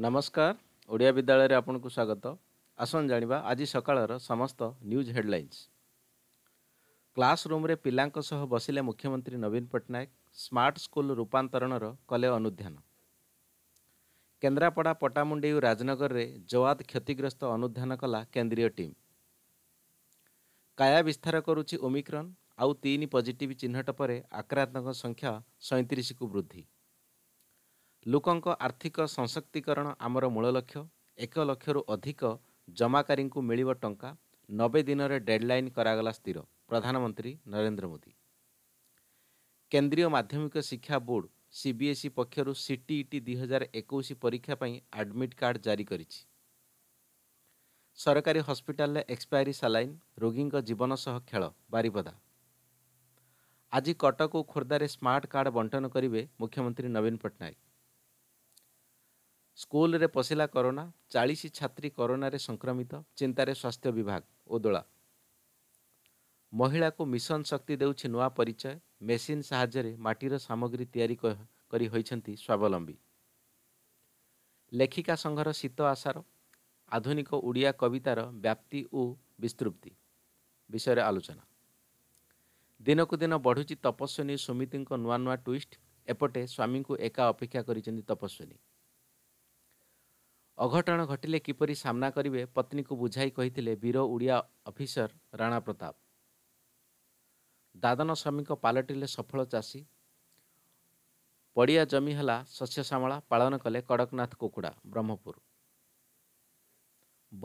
ନମସ୍କାର ଓଡ଼ିଆ ବିଦ୍ୟାଳୟରେ ଆପଣଙ୍କୁ ସ୍ୱାଗତ ଆସନ୍ତୁ ଜାଣିବା ଆଜି ସକାଳର ସମସ୍ତ ନ୍ୟୁଜ୍ ହେଡ଼ଲାଇନ୍ସ କ୍ଲାସରୁମ୍ରେ ପିଲାଙ୍କ ସହ ବସିଲେ ମୁଖ୍ୟମନ୍ତ୍ରୀ ନବୀନ ପଟ୍ଟନାୟକ ସ୍ମାର୍ଟ ସ୍କୁଲ ରୂପାନ୍ତରଣର କଲେ ଅନୁଧ୍ୟାନ କେନ୍ଦ୍ରାପଡ଼ା ପଟାମୁଣ୍ଡେଇ ଓ ରାଜନଗରରେ ଜୱାଦ କ୍ଷତିଗ୍ରସ୍ତ ଅନୁଧ୍ୟାନ କଲା କେନ୍ଦ୍ରୀୟ ଟିମ୍ କାୟା ବିସ୍ତାର କରୁଛି ଓମିକ୍ରନ୍ ଆଉ ତିନି ପଜିଟିଭ୍ ଚିହ୍ନଟ ପରେ ଆକ୍ରାନ୍ତଙ୍କ ସଂଖ୍ୟା ସଇଁତିରିଶକୁ ବୃଦ୍ଧି ଲୋକଙ୍କ ଆର୍ଥିକ ସଶକ୍ତିକରଣ ଆମର ମୂଳ ଲକ୍ଷ୍ୟ ଏକ ଲକ୍ଷରୁ ଅଧିକ ଜମାକାରୀଙ୍କୁ ମିଳିବ ଟଙ୍କା ନବେ ଦିନରେ ଡେଡ୍ଲାଇନ୍ କରାଗଲା ସ୍ଥିର ପ୍ରଧାନମନ୍ତ୍ରୀ ନରେନ୍ଦ୍ର ମୋଦି କେନ୍ଦ୍ରୀୟ ମାଧ୍ୟମିକ ଶିକ୍ଷା ବୋର୍ଡ ସିବିଏସ୍ଇ ପକ୍ଷରୁ ସିଟିଇଟି ହଜାର ଏକୋଇଶ ପରୀକ୍ଷା ପାଇଁ ଆଡମିଟ୍ କାର୍ଡ ଜାରି କରିଛି ସରକାରୀ ହସ୍ପିଟାଲରେ ଏକ୍ସପାଇରି ସାଲାଇନ୍ ରୋଗୀଙ୍କ ଜୀବନ ସହ ଖେଳ ବାରିପଦା ଆଜି କଟକ ଓ ଖୋର୍ଦ୍ଧାରେ ସ୍ମାର୍ଟ କାର୍ଡ ବଣ୍ଟନ କରିବେ ମୁଖ୍ୟମନ୍ତ୍ରୀ ନବୀନ ପଟ୍ଟନାୟକ ସ୍କୁଲରେ ପଶିଲା କରୋନା ଚାଳିଶ ଛାତ୍ରୀ କରୋନାରେ ସଂକ୍ରମିତ ଚିନ୍ତାରେ ସ୍ୱାସ୍ଥ୍ୟ ବିଭାଗ ଓଦୋଳା ମହିଳାକୁ ମିଶନ ଶକ୍ତି ଦେଉଛି ନୂଆ ପରିଚୟ ମେସିନ୍ ସାହାଯ୍ୟରେ ମାଟିର ସାମଗ୍ରୀ ତିଆରି କରି ହୋଇଛନ୍ତି ସ୍ୱାବଲମ୍ବୀ ଲେଖିକା ସଂଘର ଶୀତ ଆଶାର ଆଧୁନିକ ଓଡ଼ିଆ କବିତାର ବ୍ୟାପ୍ତି ଓ ବିସ୍ତୃପ୍ତି ବିଷୟରେ ଆଲୋଚନା ଦିନକୁ ଦିନ ବଢ଼ୁଛି ତପସ୍ୱିନୀ ସୁମିତିଙ୍କ ନୂଆ ନୂଆ ଟୁଇଷ୍ଟ ଏପଟେ ସ୍ୱାମୀଙ୍କୁ ଏକା ଅପେକ୍ଷା କରିଛନ୍ତି ତପସ୍ୱିନୀ ଅଘଟଣ ଘଟିଲେ କିପରି ସାମ୍ନା କରିବେ ପତ୍ନୀକୁ ବୁଝାଇ କହିଥିଲେ ବୀର ଓଡ଼ିଆ ଅଫିସର ରାଣା ପ୍ରତାପ ଦାଦନ ଶ୍ରମିକ ପାଲଟିଲେ ସଫଳ ଚାଷୀ ପଡ଼ିଆ ଜମି ହେଲା ଶସ୍ୟଶ୍ୟାମଳା ପାଳନ କଲେ କଡ଼କନାଥ କୁକୁଡ଼ା ବ୍ରହ୍ମପୁର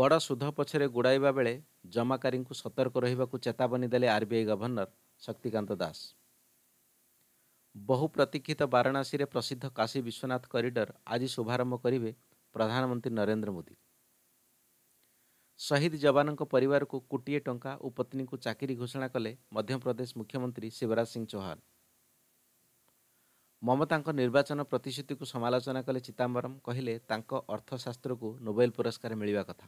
ବଡ଼ ସୁଧ ପଛରେ ଗୁଡ଼ାଇବା ବେଳେ ଜମାକାରୀଙ୍କୁ ସତର୍କ ରହିବାକୁ ଚେତାବନୀ ଦେଲେ ଆର୍ବିଆଇ ଗଭର୍ଣ୍ଣର ଶକ୍ତିକାନ୍ତ ଦାସ ବହୁ ପ୍ରତୀକ୍ଷିତ ବାରଣାସୀରେ ପ୍ରସିଦ୍ଧ କାଶୀ ବିଶ୍ୱନାଥ କରିଡର ଆଜି ଶୁଭାରମ୍ଭ କରିବେ ପ୍ରଧାନମନ୍ତ୍ରୀ ନରେନ୍ଦ୍ର ମୋଦି ଶହୀଦ ଯବାନଙ୍କ ପରିବାରକୁ କୋଟିଏ ଟଙ୍କା ଓ ପତ୍ନୀଙ୍କୁ ଚାକିରି ଘୋଷଣା କଲେ ମଧ୍ୟପ୍ରଦେଶ ମୁଖ୍ୟମନ୍ତ୍ରୀ ଶିବରାଜ ସିଂ ଚୌହାନ ମମତାଙ୍କ ନିର୍ବାଚନ ପ୍ରତିଶ୍ରୁତିକୁ ସମାଲୋଚନା କଲେ ଚିଦାମ୍ବରମ୍ କହିଲେ ତାଙ୍କ ଅର୍ଥଶାସ୍ତ୍ରକୁ ନୋବେଲ ପୁରସ୍କାର ମିଳିବା କଥା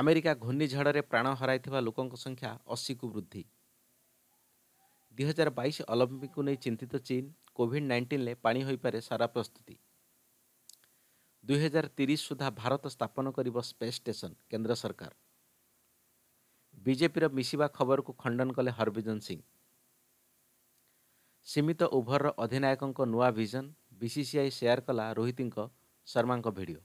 ଆମେରିକା ଘୂର୍ଣ୍ଣିଝଡ଼ରେ ପ୍ରାଣ ହରାଇଥିବା ଲୋକଙ୍କ ସଂଖ୍ୟା ଅଶୀକୁ ବୃଦ୍ଧି ଦୁଇ ହଜାର ବାଇଶ ଅଲମ୍ପିକ୍କୁ ନେଇ ଚିନ୍ତିତ ଚୀନ୍ କୋଭିଡ୍ ନାଇଣ୍ଟିନ୍ରେ ପାଣି ହୋଇପାରେ ସାରା ପ୍ରସ୍ତୁତି ଦୁଇହଜାର ତିରିଶ ସୁଦ୍ଧା ଭାରତ ସ୍ଥାପନ କରିବ ସ୍ପେସ୍ ଷ୍ଟେସନ୍ କେନ୍ଦ୍ର ସରକାର ବିଜେପିର ମିଶିବା ଖବରକୁ ଖଣ୍ଡନ କଲେ ହରଭିଜନ ସିଂ ସୀମିତ ଉଭରର ଅଧିନାୟକଙ୍କ ନୂଆ ଭିଜନ ବିସିସିଆଇ ସେୟାର କଲା ରୋହିତଙ୍କ ଶର୍ମାଙ୍କ ଭିଡ଼ିଓ